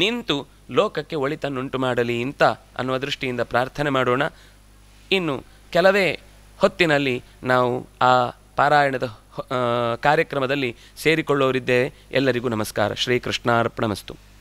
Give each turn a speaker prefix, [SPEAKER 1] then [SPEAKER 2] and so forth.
[SPEAKER 1] ನಿಂತು ಲೋಕಕ್ಕೆ ಒಳಿತನ್ನುಂಟು ಮಾಡಲಿ ಅಂತ ಅನ್ನುವ ದೃಷ್ಟಿಯಿಂದ ಪ್ರಾರ್ಥನೆ ಮಾಡೋಣ ಇನ್ನು ಕೆಲವೇ ಹೊತ್ತಿನಲ್ಲಿ ನಾವು ಆ ಪಾರಾಯಣದ ಕಾರ್ಯಕ್ರಮದಲ್ಲಿ ಸೇರಿಕೊಳ್ಳೋರಿದ್ದೇವೆ ಎಲ್ಲರಿಗೂ ನಮಸ್ಕಾರ ಶ್ರೀಕೃಷ್ಣಾರ್ಪಣಮಸ್ತು